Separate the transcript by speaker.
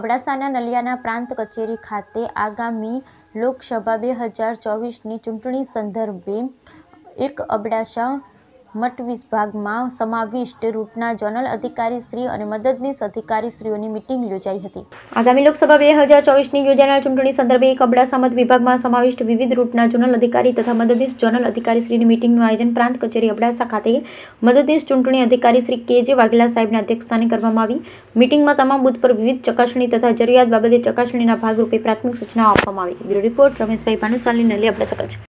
Speaker 1: અબડાસાના નલિયાના પ્રાંત કચેરી ખાતે આગામી લોકસભા બે હજાર ચોવીસની ચૂંટણી સંદર્ભે એક અબડાસા મઠ વિભાગમાં સમાવિષ્ટ રૂટના જનરલ અધિકારી શ્રી અને મદદનીશ અધિકારી શ્રીઓની મિટિંગ યોજાઈ હતી આગામી લોકસભા બે હજાર ચોવીસની યોજાનાર ચૂંટણી સંદર્ભે કબડા વિભાગમાં સમાવિષ્ટ વિવિધ રૂટના જનરલ અધિકારી તથા મદદનીશ જનરલ અધિકારી શ્રીની મિટિંગનું આયોજન પ્રાંત કચેરી અબડાસા ખાતે મદદનીશ ચૂંટણી અધિકારી શ્રી કે જે વાઘેલા સાહેબના અધ્યક્ષસ્થાને કરવામાં આવી મિટિંગમાં તમામ બુથ પર વિવિધ ચકાસણી તથા જરૂરિયાત બાબતે ચકાસણીના ભાગરૂપે પ્રાથમિક સૂચનાઓ આપવામાં આવી બ્યુરો રિપોર્ટ રમેશભાઈ ભાનુશાલી નલી
Speaker 2: અબડાસા કચ્છ